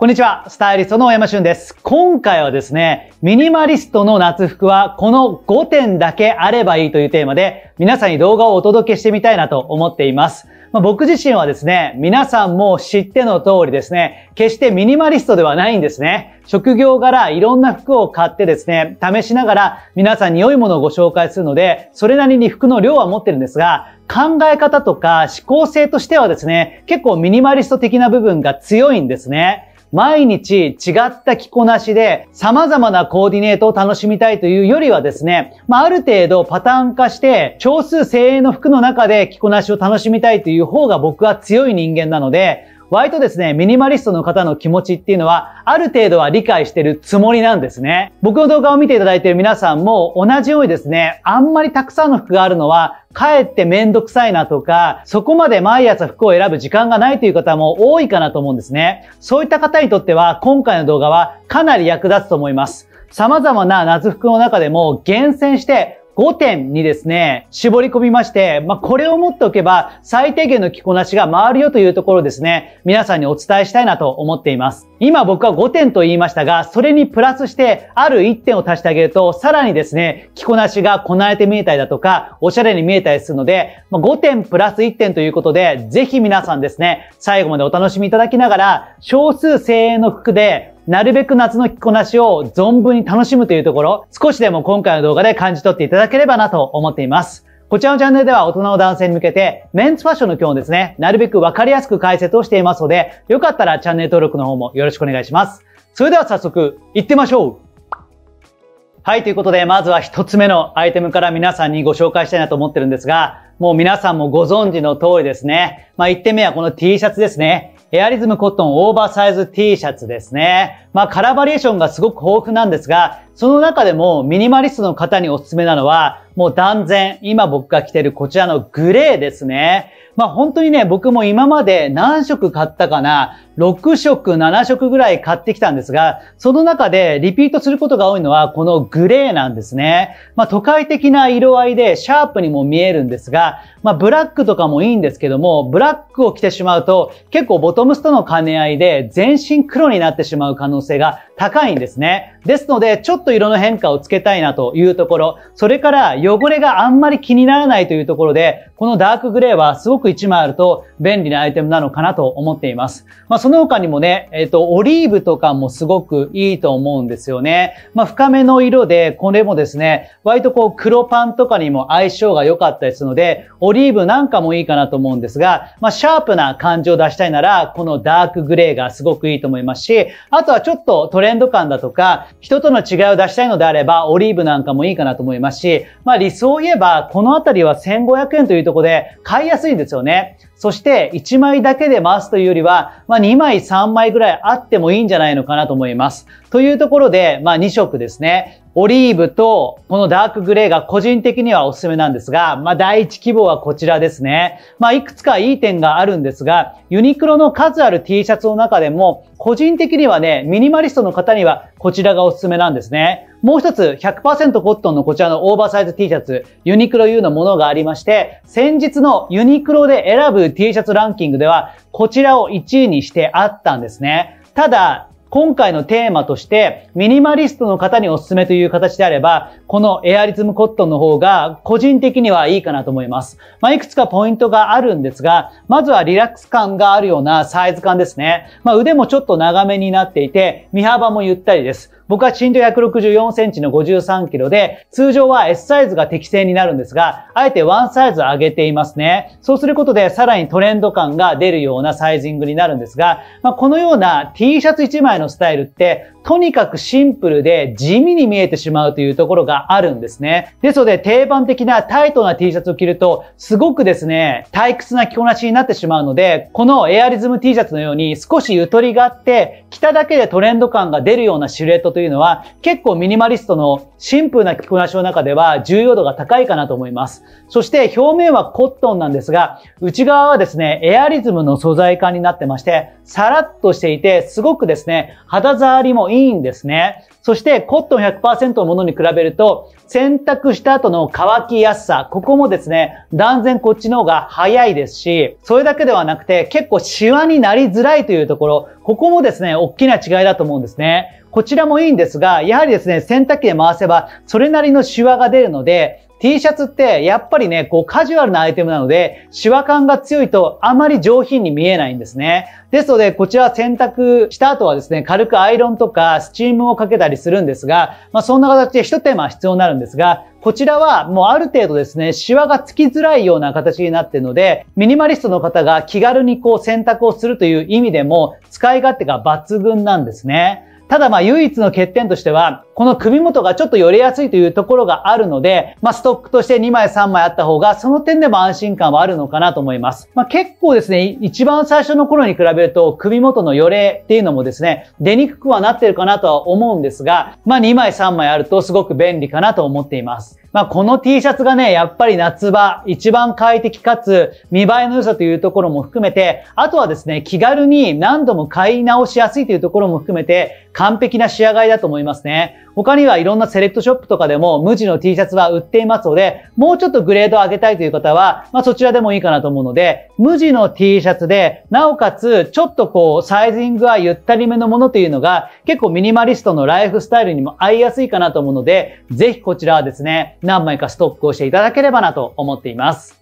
こんにちは、スタイリストの大山俊です。今回はですね、ミニマリストの夏服はこの5点だけあればいいというテーマで、皆さんに動画をお届けしてみたいなと思っています。まあ、僕自身はですね、皆さんも知っての通りですね、決してミニマリストではないんですね。職業柄いろんな服を買ってですね、試しながら皆さんに良いものをご紹介するので、それなりに服の量は持ってるんですが、考え方とか思考性としてはですね、結構ミニマリスト的な部分が強いんですね。毎日違った着こなしで様々なコーディネートを楽しみたいというよりはですね、まあ、ある程度パターン化して少数精鋭の服の中で着こなしを楽しみたいという方が僕は強い人間なので、割とですね、ミニマリストの方の気持ちっていうのは、ある程度は理解してるつもりなんですね。僕の動画を見ていただいている皆さんも同じようにですね、あんまりたくさんの服があるのは、かえってめんどくさいなとか、そこまで毎朝服を選ぶ時間がないという方も多いかなと思うんですね。そういった方にとっては、今回の動画はかなり役立つと思います。様々な夏服の中でも厳選して5点にですね、絞り込みまして、まあ、これを持っておけば最低限の着こなしが回るよというところですね、皆さんにお伝えしたいなと思っています。今僕は5点と言いましたが、それにプラスして、ある1点を足してあげると、さらにですね、着こなしがこなれて見えたりだとか、おしゃれに見えたりするので、ま5点プラス1点ということで、ぜひ皆さんですね、最後までお楽しみいただきながら、少数精鋭の服で、なるべく夏の着こなしを存分に楽しむというところ、少しでも今回の動画で感じ取っていただければなと思っています。こちらのチャンネルでは大人の男性に向けて、メンツファッションの今日もですね、なるべくわかりやすく解説をしていますので、よかったらチャンネル登録の方もよろしくお願いします。それでは早速、行ってみましょうはい、ということで、まずは一つ目のアイテムから皆さんにご紹介したいなと思ってるんですが、もう皆さんもご存知の通りですね。まあ、1点目はこの T シャツですね。エアリズムコットンオーバーサイズ T シャツですね。まあカラーバリエーションがすごく豊富なんですが、その中でもミニマリストの方におすすめなのは、もう断然、今僕が着てるこちらのグレーですね。まあ本当にね、僕も今まで何色買ったかな、6色、7色ぐらい買ってきたんですが、その中でリピートすることが多いのはこのグレーなんですね。まあ都会的な色合いでシャープにも見えるんですが、まあブラックとかもいいんですけども、ブラックを着てしまうと結構ボトムスとの兼ね合いで全身黒になってしまう可能性が高いんですね。ですので、ちょっと色の変化をつけたいなというところ、それから汚れがあんまり気にならないというところで、このダークグレーはすごく1枚あると便利なアイテムなのかなと思っています。まあ、その他にもね、えっ、ー、と、オリーブとかもすごくいいと思うんですよね。まあ、深めの色で、これもですね、割とこう黒パンとかにも相性が良かったりするので、オリーブなんかもいいかなと思うんですが、まあ、シャープな感じを出したいなら、このダークグレーがすごくいいと思いますし、あとはちょっとトレンド感だとか、人との違いを出したいのであれば、オリーブなんかもいいかなと思いますし、まあ理想を言えば、このあたりは1500円というところで買いやすいんですよね。そして1枚だけで回すというよりは、まあ2枚3枚ぐらいあってもいいんじゃないのかなと思います。というところで、まあ2色ですね。オリーブとこのダークグレーが個人的にはおすすめなんですが、まあ第一希望はこちらですね。まあいくつかいい点があるんですが、ユニクロの数ある T シャツの中でも、個人的にはね、ミニマリストの方にはこちらがおすすめなんですね。もう一つ100%コットンのこちらのオーバーサイズ T シャツ、ユニクロ U のものがありまして、先日のユニクロで選ぶ T シャツランキングでは、こちらを1位にしてあったんですね。ただ、今回のテーマとして、ミニマリストの方におすすめという形であれば、このエアリズムコットンの方が個人的にはいいかなと思います。まあ、いくつかポイントがあるんですが、まずはリラックス感があるようなサイズ感ですね。まあ、腕もちょっと長めになっていて、身幅もゆったりです。僕は身長164センチの53キロで、通常は S サイズが適正になるんですが、あえてワンサイズ上げていますね。そうすることで、さらにトレンド感が出るようなサイジングになるんですが、まあ、このような T シャツ1枚のスタイルって、とにかくシンプルで地味に見えてしまうというところがあるんですね。ですので、定番的なタイトな T シャツを着ると、すごくですね、退屈な着こなしになってしまうので、このエアリズム T シャツのように少しゆとりがあって、着ただけでトレンド感が出るようなシルエットとというのは、結構ミニマリストのシンプルな着こなしの中では重要度が高いかなと思います。そして表面はコットンなんですが、内側はですね、エアリズムの素材感になってまして、さらっとしていて、すごくですね、肌触りもいいんですね。そしてコットン100%のものに比べると、洗濯した後の乾きやすさ、ここもですね、断然こっちの方が早いですし、それだけではなくて結構シワになりづらいというところ、ここもですね、大きな違いだと思うんですね。こちらもいいんですが、やはりですね、洗濯機で回せば、それなりのシワが出るので、T シャツってやっぱりね、こうカジュアルなアイテムなので、シワ感が強いとあまり上品に見えないんですね。ですので、こちら洗濯した後はですね、軽くアイロンとかスチームをかけたりするんですが、まあそんな形で一手間必要になるんですが、こちらはもうある程度ですね、シワがつきづらいような形になっているので、ミニマリストの方が気軽にこう洗濯をするという意味でも、使い勝手が抜群なんですね。ただまあ唯一の欠点としては、この首元がちょっとよれやすいというところがあるので、まあストックとして2枚3枚あった方が、その点でも安心感はあるのかなと思います。まあ結構ですね、一番最初の頃に比べると首元のよれっていうのもですね、出にくくはなってるかなとは思うんですが、まあ2枚3枚あるとすごく便利かなと思っています。まあ、この T シャツがね、やっぱり夏場、一番快適かつ、見栄えの良さというところも含めて、あとはですね、気軽に何度も買い直しやすいというところも含めて、完璧な仕上がりだと思いますね。他にはいろんなセレクトショップとかでも無地の T シャツは売っていますので、もうちょっとグレードを上げたいという方は、まあそちらでもいいかなと思うので、無地の T シャツで、なおかつちょっとこうサイズングはゆったりめのものというのが結構ミニマリストのライフスタイルにも合いやすいかなと思うので、ぜひこちらはですね、何枚かストックをしていただければなと思っています。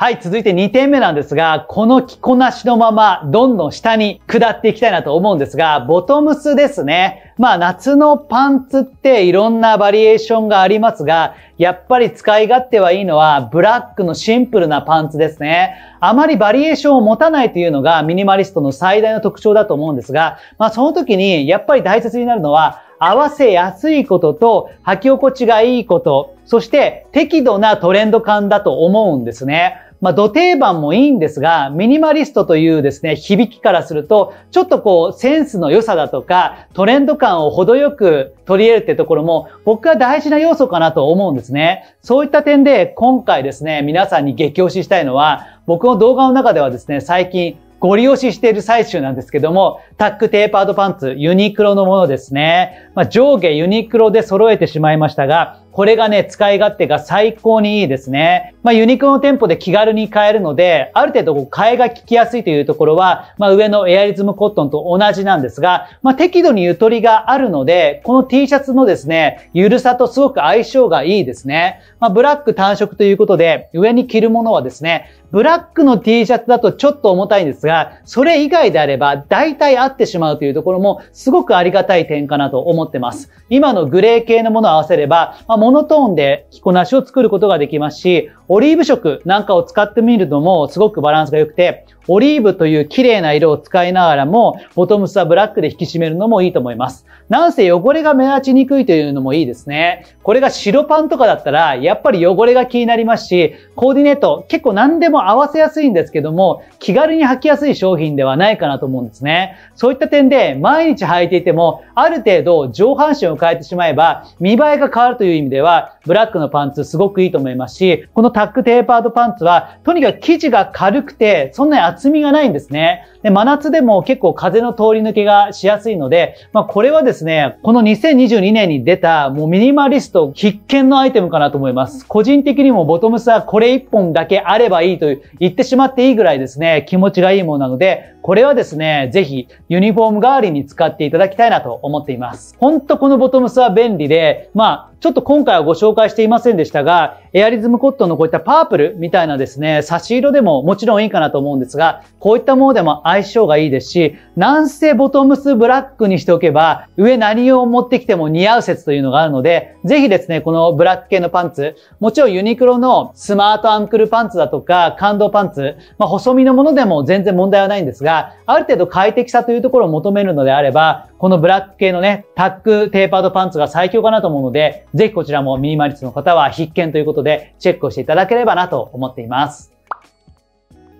はい、続いて2点目なんですが、この着こなしのまま、どんどん下に下っていきたいなと思うんですが、ボトムスですね。まあ、夏のパンツっていろんなバリエーションがありますが、やっぱり使い勝手はいいのは、ブラックのシンプルなパンツですね。あまりバリエーションを持たないというのが、ミニマリストの最大の特徴だと思うんですが、まあ、その時に、やっぱり大切になるのは、合わせやすいことと履き心地がいいこと、そして適度なトレンド感だと思うんですね。まあ、土定番もいいんですが、ミニマリストというですね、響きからすると、ちょっとこう、センスの良さだとか、トレンド感を程よく取り入れるってところも、僕は大事な要素かなと思うんですね。そういった点で、今回ですね、皆さんに激推ししたいのは、僕の動画の中ではですね、最近、ご利用ししている最中なんですけども、タックテーパードパンツ、ユニクロのものですね。まあ、上下ユニクロで揃えてしまいましたが、これがね、使い勝手が最高にいいですね。まあ、ユニクロの店舗で気軽に買えるので、ある程度こう替えが効きやすいというところは、まあ、上のエアリズムコットンと同じなんですが、まあ、適度にゆとりがあるので、この T シャツのですね、ゆるさとすごく相性がいいですね。まあ、ブラック単色ということで、上に着るものはですね、ブラックの T シャツだとちょっと重たいんですが、それ以外であれば大体合ってしまうというところもすごくありがたい点かなと思ってます。今のグレー系のものを合わせれば、まモノトーンで着こなしを作ることができますし、オリーブ色なんかを使ってみるのもすごくバランスが良くて、オリーブという綺麗な色を使いながらも、ボトムスはブラックで引き締めるのもいいと思います。なんせ汚れが目立ちにくいというのもいいですね。これが白パンとかだったら、やっぱり汚れが気になりますし、コーディネート結構何でも合わせやすいんですけども、気軽に履きやすい商品ではないかなと思うんですね。そういった点で、毎日履いていても、ある程度上半身を変えてしまえば、見栄えが変わるという意味では、ブラックのパンツすごくいいと思いますし、このタックテーパードパンツは、とにかく生地が軽くて、そんなに厚みがないんですね。で、真夏でも結構風の通り抜けがしやすいので、まあこれはですね、この2022年に出た、もうミニマリスト必見のアイテムかなと思います。個人的にもボトムスはこれ1本だけあればいいと言ってしまっていいぐらいですね、気持ちがいいものなので、これはですね、ぜひユニフォーム代わりに使っていただきたいなと思っています。ほんとこのボトムスは便利で、まあちょっと今回はご紹介していませんでしたが、エアリズムコットンのこういったパープルみたいなですね、差し色でももちろんいいかなと思うんですが、こういったものでも相性がいいですし、なんせボトムスブラックにしておけば、上何を持ってきても似合う説というのがあるので、ぜひですね、このブラック系のパンツ、もちろんユニクロのスマートアンクルパンツだとか、感動パンツ、まあ、細身のものでも全然問題はないんですが、ある程度快適さというところを求めるのであれば、このブラック系のね、タックテーパードパンツが最強かなと思うので、ぜひこちらもミニマリストの方は必見ということで、チェックをしていただければなと思っています。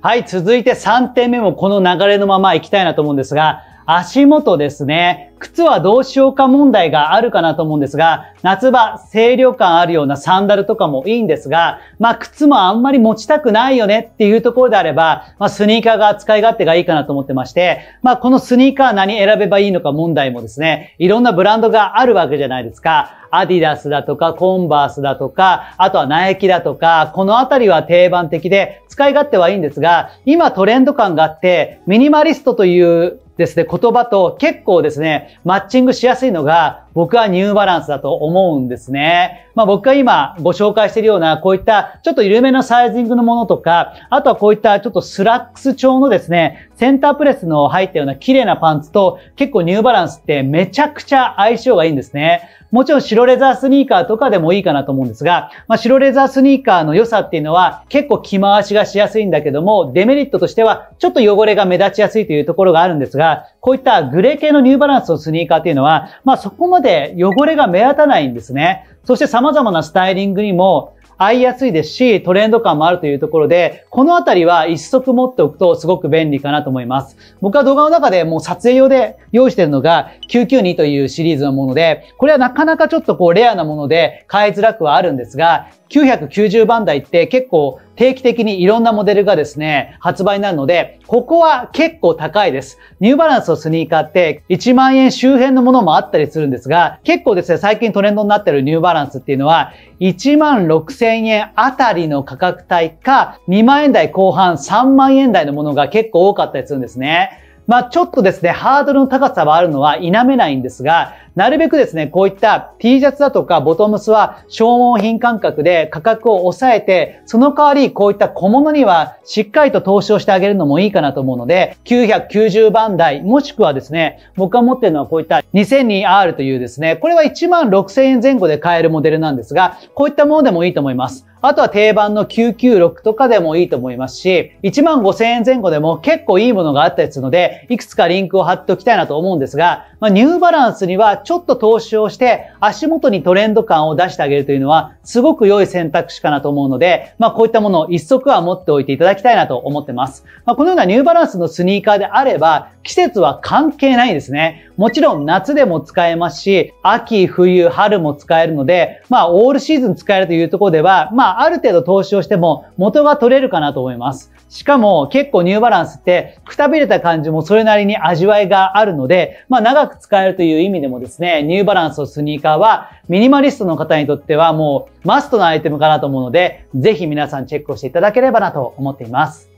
はい、続いて3点目もこの流れのまま行きたいなと思うんですが、足元ですね。靴はどうしようか問題があるかなと思うんですが、夏場、清涼感あるようなサンダルとかもいいんですが、まあ靴もあんまり持ちたくないよねっていうところであれば、まあスニーカーが使い勝手がいいかなと思ってまして、まあこのスニーカー何選べばいいのか問題もですね、いろんなブランドがあるわけじゃないですか。アディダスだとか、コンバースだとか、あとはナイキだとか、このあたりは定番的で使い勝手はいいんですが、今トレンド感があって、ミニマリストというですね、言葉と結構ですね、マッチングしやすいのが僕はニューバランスだと思うんですね。まあ僕が今ご紹介しているような、こういったちょっと緩めのサイズングのものとか、あとはこういったちょっとスラックス調のですね、センタープレスの入ったような綺麗なパンツと結構ニューバランスってめちゃくちゃ相性がいいんですね。もちろん白レザースニーカーとかでもいいかなと思うんですが、まあ、白レザースニーカーの良さっていうのは結構着回しがしやすいんだけども、デメリットとしてはちょっと汚れが目立ちやすいというところがあるんですが、こういったグレー系のニューバランスのスニーカーっていうのは、まあそこまで汚れが目立たないんですね。そして様々なスタイリングにも合いやすいですし、トレンド感もあるというところで、このあたりは一足持っておくとすごく便利かなと思います。僕は動画の中でもう撮影用で用意してるのが992というシリーズのもので、これはなかなかちょっとこうレアなもので買いづらくはあるんですが、990番台って結構定期的にいろんなモデルがですね、発売になるので、ここは結構高いです。ニューバランスのスニーカーって1万円周辺のものもあったりするんですが、結構ですね、最近トレンドになってるニューバランスっていうのは、1万6000円あたりの価格帯か、2万円台後半、3万円台のものが結構多かったりするんですね。まあ、ちょっとですね、ハードルの高さはあるのは否めないんですが、なるべくですね、こういった T シャツだとかボトムスは消耗品感覚で価格を抑えて、その代わりこういった小物にはしっかりと投資をしてあげるのもいいかなと思うので、990番台、もしくはですね、僕が持ってるのはこういった 2002R というですね、これは1万6000円前後で買えるモデルなんですが、こういったものでもいいと思います。あとは定番の996とかでもいいと思いますし、1万5000円前後でも結構いいものがあったりするので、いくつかリンクを貼っておきたいなと思うんですが、まあ、ニューバランスにはちょっと投資をして、足元にトレンド感を出してあげるというのは、すごく良い選択肢かなと思うので、まあ、こういったものを一足は持っておいていただきたいなと思ってます。まあ、このようなニューバランスのスニーカーであれば、季節は関係ないんですね。もちろん夏でも使えますし、秋、冬、春も使えるので、まあ、オールシーズン使えるというところでは、まあある程度投資をしても元が取れるかなと思います。しかも結構ニューバランスってくたびれた感じもそれなりに味わいがあるので、まあ長く使えるという意味でもですね、ニューバランスのスニーカーはミニマリストの方にとってはもうマストなアイテムかなと思うので、ぜひ皆さんチェックをしていただければなと思っています。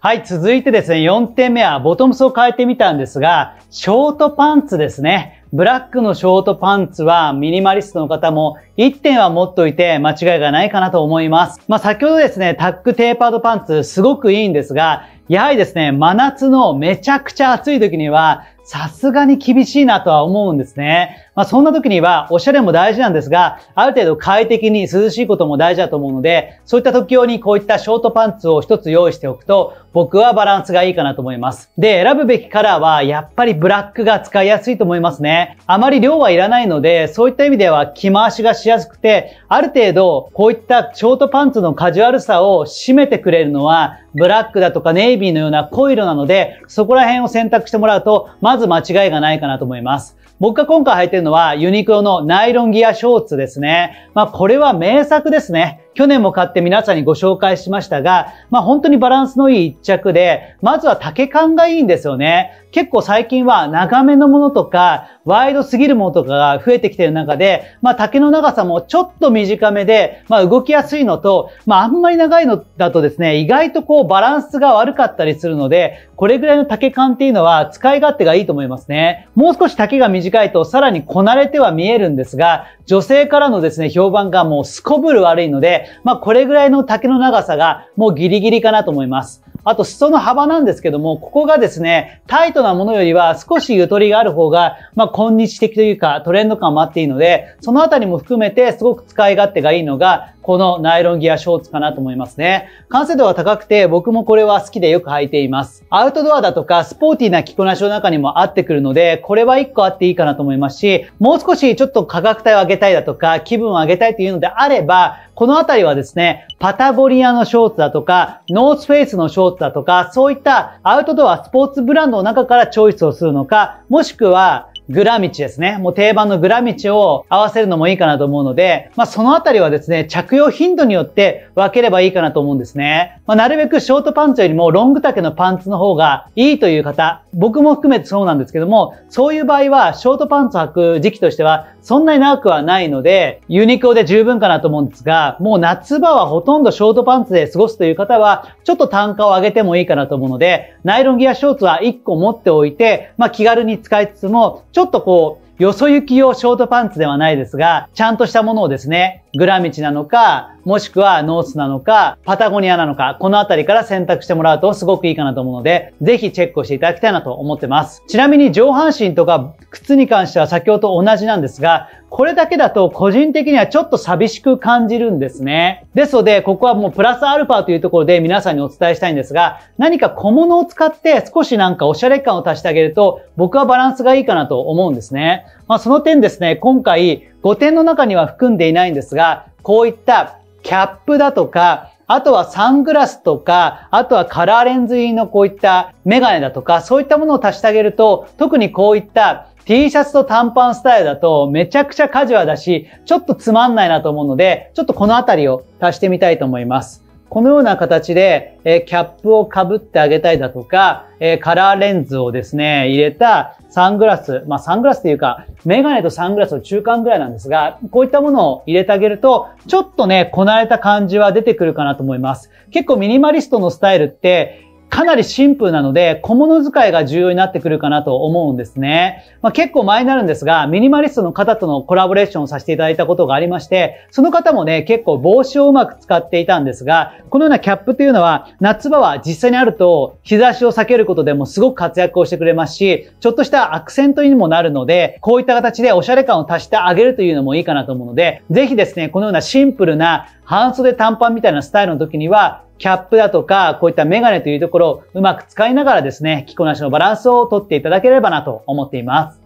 はい、続いてですね、4点目はボトムスを変えてみたんですが、ショートパンツですね。ブラックのショートパンツはミニマリストの方も1点は持っといて間違いがないかなと思います。まあ先ほどですね、タックテーパードパンツすごくいいんですが、やはりですね、真夏のめちゃくちゃ暑い時にはさすがに厳しいなとは思うんですね。まあ、そんな時には、おしゃれも大事なんですが、ある程度快適に涼しいことも大事だと思うので、そういった時用にこういったショートパンツを一つ用意しておくと、僕はバランスがいいかなと思います。で、選ぶべきカラーは、やっぱりブラックが使いやすいと思いますね。あまり量はいらないので、そういった意味では着回しがしやすくて、ある程度、こういったショートパンツのカジュアルさを締めてくれるのは、ブラックだとかネイビーのような濃い色なので、そこら辺を選択してもらうと、まず間違いがないかなと思います。僕が今回履いてるのはユニクロのナイロンギアショーツですね。まあこれは名作ですね。去年も買って皆さんにご紹介しましたが、まあ本当にバランスのいい一着で、まずは丈感がいいんですよね。結構最近は長めのものとか、ワイドすぎるものとかが増えてきてる中で、まあ丈の長さもちょっと短めで、まあ動きやすいのと、まああんまり長いのだとですね、意外とこうバランスが悪かったりするので、これぐらいの丈感っていうのは使い勝手がいいと思いますね。もう少し丈が短いとさらにこなれては見えるんですが、女性からのですね、評判がもうすこぶる悪いので、まあこれぐらいの丈の長さがもうギリギリかなと思います。あと裾の幅なんですけども、ここがですね、タイトなものよりは少しゆとりがある方が、まあ、今日的というかトレンド感もあっていいので、そのあたりも含めてすごく使い勝手がいいのが、このナイロンギアショーツかなと思いますね。完成度が高くて、僕もこれは好きでよく履いています。アウトドアだとか、スポーティーな着こなしの中にも合ってくるので、これは1個あっていいかなと思いますし、もう少しちょっと価格帯を上げたいだとか、気分を上げたいというのであれば、このあたりはですね、パタゴニアのショーツだとか、ノースフェイスのショーツだとか、そういったアウトドアスポーツブランドの中からチョイスをするのか、もしくはグラミチですね。もう定番のグラミチを合わせるのもいいかなと思うので、まあそのあたりはですね、着用頻度によって分ければいいかなと思うんですね。まあなるべくショートパンツよりもロング丈のパンツの方がいいという方、僕も含めてそうなんですけども、そういう場合はショートパンツ履く時期としてはそんなに長くはないので、ユニクロで十分かなと思うんですが、もう夏場はほとんどショートパンツで過ごすという方は、ちょっと単価を上げてもいいかなと思うので、ナイロンギアショーツは1個持っておいて、まあ気軽に使いつつも、ちょっとこう、よそ行き用ショートパンツではないですが、ちゃんとしたものをですね、グラミチなのか、もしくはノースなのか、パタゴニアなのか、このあたりから選択してもらうとすごくいいかなと思うので、ぜひチェックをしていただきたいなと思ってます。ちなみに上半身とか靴に関しては先ほどと同じなんですが、これだけだと個人的にはちょっと寂しく感じるんですね。ですので、ここはもうプラスアルファというところで皆さんにお伝えしたいんですが、何か小物を使って少しなんかおしゃれ感を足してあげると、僕はバランスがいいかなと思うんですね。まあその点ですね、今回5点の中には含んでいないんですが、こういったキャップだとか、あとはサングラスとか、あとはカラーレンズ入りのこういったメガネだとか、そういったものを足してあげると、特にこういった T シャツと短パンスタイルだとめちゃくちゃカジュアルだし、ちょっとつまんないなと思うので、ちょっとこのあたりを足してみたいと思います。このような形で、えキャップをかぶってあげたいだとか、えカラーレンズをですね、入れたサングラス、まあサングラスというか、メガネとサングラスの中間ぐらいなんですが、こういったものを入れてあげると、ちょっとね、こなれた感じは出てくるかなと思います。結構ミニマリストのスタイルって、かなりシンプルなので、小物使いが重要になってくるかなと思うんですね。まあ、結構前になるんですが、ミニマリストの方とのコラボレーションをさせていただいたことがありまして、その方もね、結構帽子をうまく使っていたんですが、このようなキャップというのは、夏場は実際にあると、日差しを避けることでもすごく活躍をしてくれますし、ちょっとしたアクセントにもなるので、こういった形でおしゃれ感を足してあげるというのもいいかなと思うので、ぜひですね、このようなシンプルな半袖短パンみたいなスタイルの時には、キャップだとか、こういったメガネというところをうまく使いながらですね、着こなしのバランスをとっていただければなと思っています。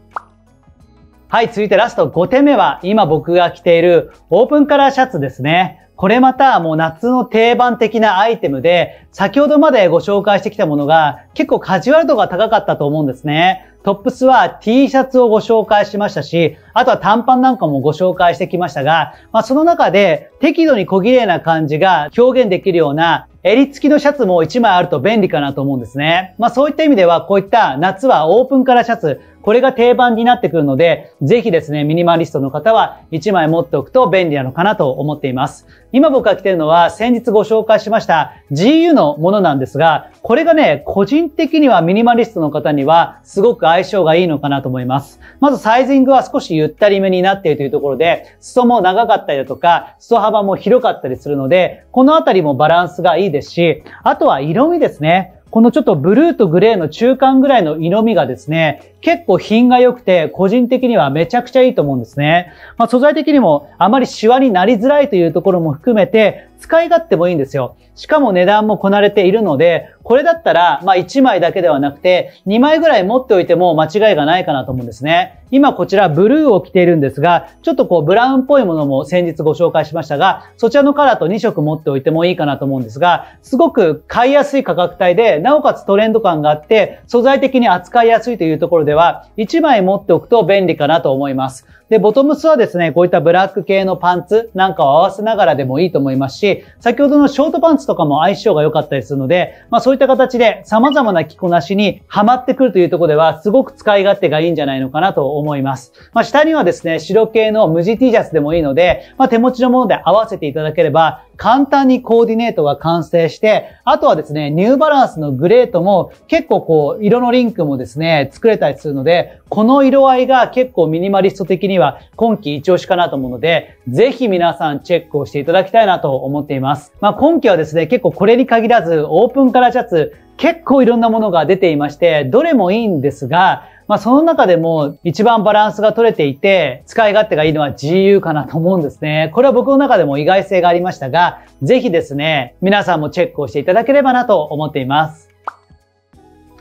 はい、続いてラスト5点目は、今僕が着ているオープンカラーシャツですね。これまたもう夏の定番的なアイテムで、先ほどまでご紹介してきたものが結構カジュアル度が高かったと思うんですね。トップスは T シャツをご紹介しましたし、あとは短パンなんかもご紹介してきましたが、まあ、その中で適度に小綺麗な感じが表現できるような襟付きのシャツも1枚あると便利かなと思うんですね。まあそういった意味ではこういった夏はオープンカラーシャツ、これが定番になってくるので、ぜひですね、ミニマリストの方は1枚持っておくと便利なのかなと思っています。今僕が着てるのは先日ご紹介しました GU のものなんですが、これがね、個人的にはミニマリストの方にはすごく相性がいいのかなと思います。まずサイズングは少しゆったりめになっているというところで、裾も長かったりだとか、裾幅も広かったりするので、このあたりもバランスがいいですし、あとは色味ですね。このちょっとブルーとグレーの中間ぐらいの色味がですね、結構品が良くて、個人的にはめちゃくちゃいいと思うんですね。まあ、素材的にもあまりシワになりづらいというところも含めて、使い勝手もいいんですよ。しかも値段もこなれているので、これだったら、まあ1枚だけではなくて、2枚ぐらい持っておいても間違いがないかなと思うんですね。今こちらブルーを着ているんですが、ちょっとこうブラウンっぽいものも先日ご紹介しましたが、そちらのカラーと2色持っておいてもいいかなと思うんですが、すごく買いやすい価格帯で、なおかつトレンド感があって、素材的に扱いやすいというところでは1枚持っておくと便利かなと思います。で、ボトムスはですね、こういったブラック系のパンツなんかを合わせながらでもいいと思いますし、先ほどのショートパンツとかも相性が良かったりするので、まあそういった形で様々な着こなしにハマってくるというところでは、すごく使い勝手がいいんじゃないのかなと思います。まあ下にはですね、白系の無地 T シャツでもいいので、まあ手持ちのもので合わせていただければ、簡単にコーディネートが完成して、あとはですね、ニューバランスのグレートも結構こう、色のリンクもですね、作れたりするので、この色合いが結構ミニマリスト的には今季一押しかなと思うので、ぜひ皆さんチェックをしていただきたいなと思っています。まあ今季はですね、結構これに限らず、オープンカラーシャツ、結構いろんなものが出ていまして、どれもいいんですが、まあその中でも一番バランスが取れていて、使い勝手がいいのは GU かなと思うんですね。これは僕の中でも意外性がありましたが、ぜひですね、皆さんもチェックをしていただければなと思っています。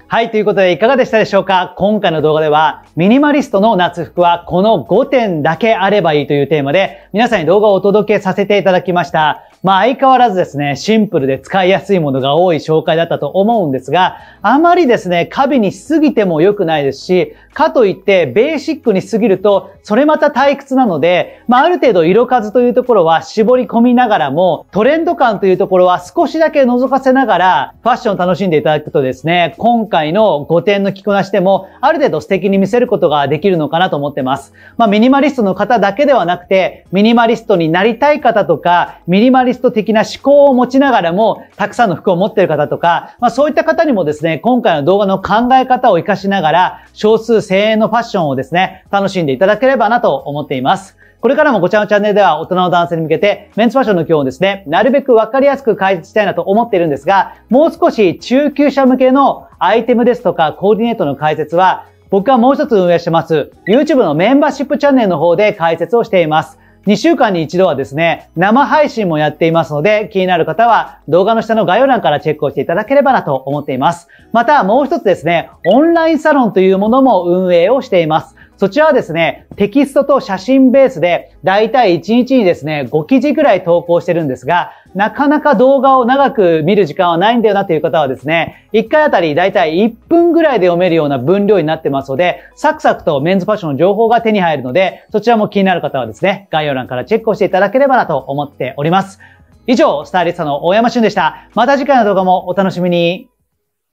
はい、ということでいかがでしたでしょうか今回の動画では、ミニマリストの夏服はこの5点だけあればいいというテーマで、皆さんに動画をお届けさせていただきました。まあ相変わらずですね、シンプルで使いやすいものが多い紹介だったと思うんですが、あまりですね、カビにしすぎても良くないですし、かといってベーシックにしすぎると、それまた退屈なので、まあある程度色数というところは絞り込みながらも、トレンド感というところは少しだけ覗かせながら、ファッションを楽しんでいただくとですね、今回の5点の着こなしでも、ある程度素敵に見せることができるのかなと思ってます。まあミニマリストの方だけではなくて、ミニマリストになりたい方とか、ミニマリリスト的な思考を持ちながらも、たくさんの服を持っている方とか、まあそういった方にもですね、今回の動画の考え方を活かしながら、少数精鋭のファッションをですね、楽しんでいただければなと思っています。これからもこちらのチャンネルでは大人の男性に向けてメンツファッションの今日をですね、なるべくわかりやすく解説したいなと思っているんですが、もう少し中級者向けのアイテムですとかコーディネートの解説は僕はもう一つ運営してます YouTube のメンバーシップチャンネルの方で解説をしています。2週間に一度はですね、生配信もやっていますので、気になる方は動画の下の概要欄からチェックをしていただければなと思っています。また、もう一つですね、オンラインサロンというものも運営をしています。そちらはですね、テキストと写真ベースで、だいたい1日にですね、5記事くらい投稿してるんですが、なかなか動画を長く見る時間はないんだよなという方はですね、1回あたりだいたい1分ぐらいで読めるような分量になってますので、サクサクとメンズファッションの情報が手に入るので、そちらも気になる方はですね、概要欄からチェックをしていただければなと思っております。以上、スタイリストの大山俊でした。また次回の動画もお楽しみに。